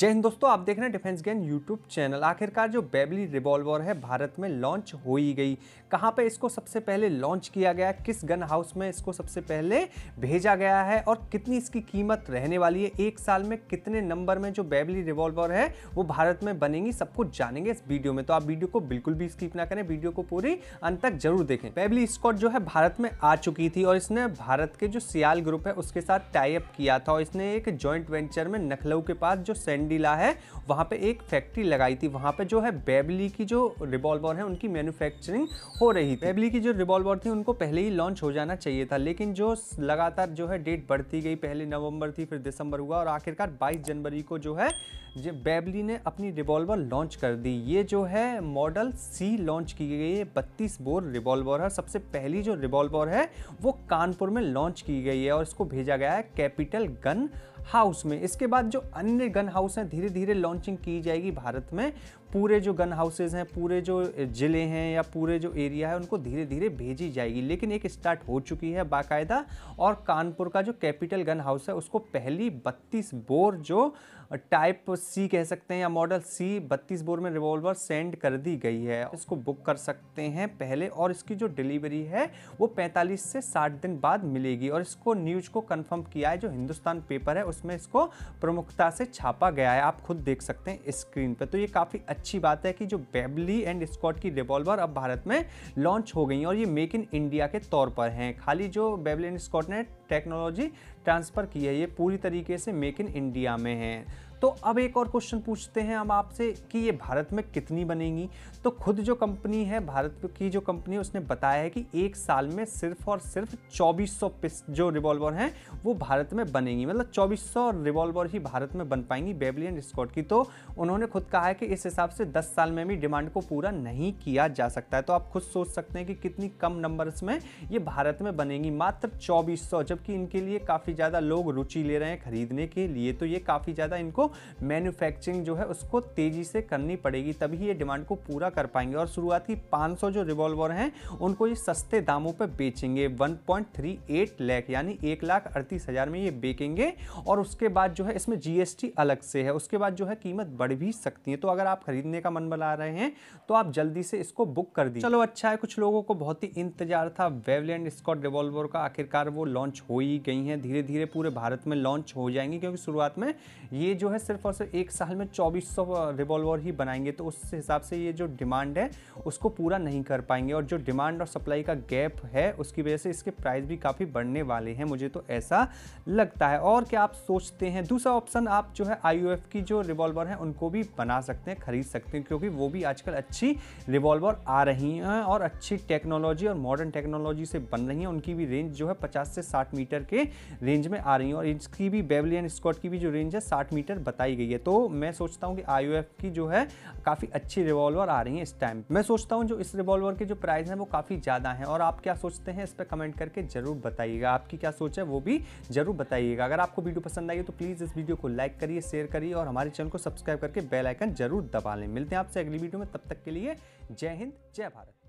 जय हिंद दोस्तों आप देख रहे हैं डिफेंस गेन यूट्यूब चैनल आखिरकार जो बेबली रिवॉल्वर है भारत में लॉन्च हो ही गई कहाँ पे इसको सबसे पहले लॉन्च किया गया किस गन हाउस में इसको सबसे पहले भेजा गया है और कितनी इसकी कीमत रहने वाली है एक साल में कितने नंबर में जो बेबली रिवॉल्वर है वो भारत में बनेंगी सब कुछ जानेंगे इस वीडियो में तो आप वीडियो को बिल्कुल भी स्कीप ना करें वीडियो को पूरी अंत तक जरूर देखें बेबली स्कॉट जो है भारत में आ चुकी थी और इसने भारत के जो सियाल ग्रुप है उसके साथ टाइप किया था और इसने एक ज्वाइंट वेंचर में नखलऊ के पास जो सेंट कैंडीला है वहाँ पे एक फैक्ट्री लगाई थी वहाँ पे जो है बेबली की जो रिवॉल्वर है उनकी मैन्युफैक्चरिंग हो रही थी बेबली की जो रिवॉल्वर थी उनको पहले ही लॉन्च हो जाना चाहिए था लेकिन जो लगातार जो है डेट बढ़ती गई पहले नवंबर थी फिर दिसंबर हुआ और आखिरकार 22 जनवरी को जो है बेबली ने अपनी रिवॉल्वर लॉन्च कर दी ये जो है मॉडल सी लॉन्च की गई है बत्तीस बोर रिवॉल्वर है सबसे पहली जो रिवॉल्वर है वो कानपुर में लॉन्च की गई है और इसको भेजा गया है कैपिटल गन हाउस में इसके बाद जो अन्य गन हाउस हैं धीरे धीरे लॉन्चिंग की जाएगी भारत में पूरे जो गन हाउसेज हैं पूरे जो ज़िले हैं या पूरे जो एरिया है उनको धीरे धीरे भेजी जाएगी लेकिन एक स्टार्ट हो चुकी है बाकायदा और कानपुर का जो कैपिटल गन हाउस है उसको पहली बत्तीस बोर जो टाइप सी कह सकते हैं या मॉडल सी बत्तीस बोर में रिवॉल्वर सेंड कर दी गई है इसको बुक कर सकते हैं पहले और इसकी जो डिलीवरी है वो पैंतालीस से साठ दिन बाद मिलेगी और इसको न्यूज को कन्फर्म किया है जो हिंदुस्तान पेपर है उसमें इसको प्रमुखता से छापा गया है आप खुद देख सकते हैं स्क्रीन पर तो ये काफ़ी अच्छी बात है कि जो बेबली एंड स्कॉट की रिवॉल्वर अब भारत में लॉन्च हो गई और ये मेक इन इंडिया के तौर पर हैं खाली जो बेबली एंड स्कॉट ने टेक्नोलॉजी ट्रांसफ़र की है ये पूरी तरीके से मेक इन इंडिया में है तो अब एक और क्वेश्चन पूछते हैं हम आपसे कि ये भारत में कितनी बनेगी तो खुद जो कंपनी है भारत की जो कंपनी है उसने बताया है कि एक साल में सिर्फ और सिर्फ 2400 पिस जो रिवॉल्वर हैं वो भारत में बनेंगी मतलब 2400 रिवॉल्वर ही भारत में बन पाएंगी बेबली एंड स्कॉट की तो उन्होंने खुद कहा है कि इस हिसाब से दस साल में भी डिमांड को पूरा नहीं किया जा सकता है तो आप खुद सोच सकते हैं कि कितनी कम नंबर्स में ये भारत में बनेंगी मात्र चौबीस जबकि इनके लिए काफ़ी काफ़ी ज़्यादा लोग रुचि ले रहे हैं ख़रीदने के लिए तो ये काफ़ी ज़्यादा इनको मैन्युफैक्चरिंग जो है उसको तेज़ी से करनी पड़ेगी तभी ये डिमांड को पूरा कर पाएंगे और शुरुआती 500 जो रिवॉल्वर हैं उनको ये सस्ते दामों पर बेचेंगे वन लाख यानी एक में ये बेचेंगे और उसके बाद जो है इसमें जी अलग से है उसके बाद जो है कीमत बढ़ भी सकती है तो अगर आप खरीदने का मन बना रहे हैं तो आप जल्दी से इसको बुक कर दीजिए चलो अच्छा है कुछ लोगों को बहुत ही इंतजार था वेवलैंड स्कॉट रिवॉल्वर का आखिरकार वो लॉन्च हो ही गई हैं धीरे धीरे धीरे पूरे भारत में लॉन्च हो जाएंगी क्योंकि शुरुआत में ये जो है सिर्फ और सिर्फ एक साल में चौबीस रिवॉल्वर ही बनाएंगे तो उस हिसाब से ये जो डिमांड है उसको पूरा नहीं कर पाएंगे और जो डिमांड और सप्लाई का गैप है उसकी वजह से इसके प्राइस भी काफ़ी बढ़ने वाले हैं मुझे तो ऐसा लगता है और क्या आप सोचते हैं दूसरा ऑप्शन आप जो है आई की जो रिवॉल्वर हैं उनको भी बना सकते हैं खरीद सकते हैं क्योंकि वो भी आजकल अच्छी रिवॉल्वर आ रही हैं और अच्छी टेक्नोलॉजी और मॉडर्न टेक्नोलॉजी से बन रही हैं उनकी भी रेंज जो है पचास से साठ मीटर के रेंज रेंज में आ रही हैं और इसकी भी बेवलियन स्कॉट की भी जो रेंज है साठ मीटर बताई गई है तो मैं सोचता हूँ कि आई की जो है काफ़ी अच्छी रिवॉल्वर आ रही है इस टाइम मैं सोचता हूँ जो इस रिवॉल्वर के जो प्राइस हैं वो काफ़ी ज़्यादा हैं और आप क्या सोचते हैं इस पर कमेंट करके ज़रूर बताइएगा आपकी क्या सोच है वो भी ज़रूर बताइएगा अगर आपको वीडियो पसंद आई तो प्लीज़ इस वीडियो को लाइक करिए शेयर करिए और हमारे चैनल को सब्सक्राइब करके बेल आइकन जरूर दबा लें मिलते हैं आपसे अगली वीडियो में तब तक के लिए जय हिंद जय भारत